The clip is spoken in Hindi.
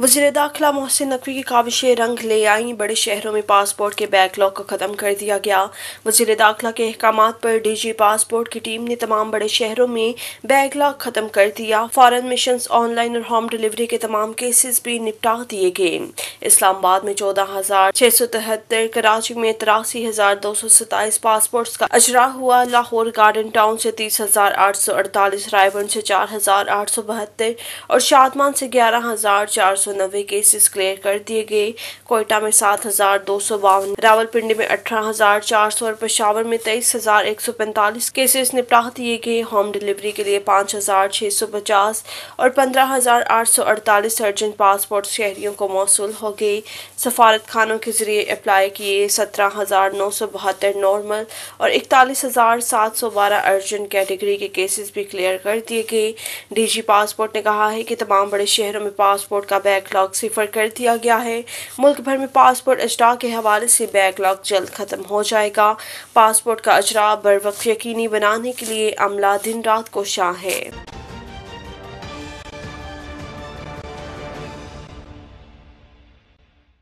वजीर दाखिला मोहसिन नकवी की काविशें रंग ले आईं बड़े शहरों में पासपोर्ट के बैकलॉग को ख़त्म कर दिया गया वजीर दाखिला के अहकाम पर डीजी पासपोर्ट की टीम ने तमाम बड़े शहरों में बैकलॉग ख़त्म कर दिया फॉरन मिशन ऑनलाइन और होम डिलीवरी के तमाम केसेस भी निपटा दिए गए इस्लामाबाद में चौदह हज़ार छः सौ तिहत्तर कराची में तिरासी हज़ार दो सौ सताईस पासपोर्ट का अजरा हुआ लाहौर गार्डन टाउन से तीस हज़ार आठ सौ अड़तालीस रायबन से चार हज़ार आठ सौ बहत्तर और शादमान से ग्यारह हज़ार चार सौ नब्बे केसेस क्लियर कर दिए गए कोयटा में सात हजार दो सौ बावन रावलपिंडी में अठारह हजार चार सौ और पेशावर में तेईस हजार एक सौ पैंतालीस केसेस निपटा दिए गए होम डिलीवरी के लिए पाँच हजार छः सौ पचास और पंद्रह हजार आठ सौ अड़तालीस सर्जन पासपोर्ट शहरियों को मौसू हो गई सफारत खानों के जरिए अप्लाई किए सत्रह हजार नौ सौ बहत्तर नॉर्मल और इकतालीस हजार सात सौ बारह अर्जेंट कैटेगरी के केसेस भी क्लियर कर दिए गए डीजी पासपोर्ट ने कहा है कि तमाम बड़े शहरों में पासपोर्ट का बैग बैकलॉग सिफर कर दिया गया है मुल्क भर में पासपोर्ट अजरा के हवाले से बैकलॉग जल्द ख़त्म हो जाएगा पासपोर्ट का अजरा बर वक्त यकीनी बनाने के लिए अमला दिन रात को शाह है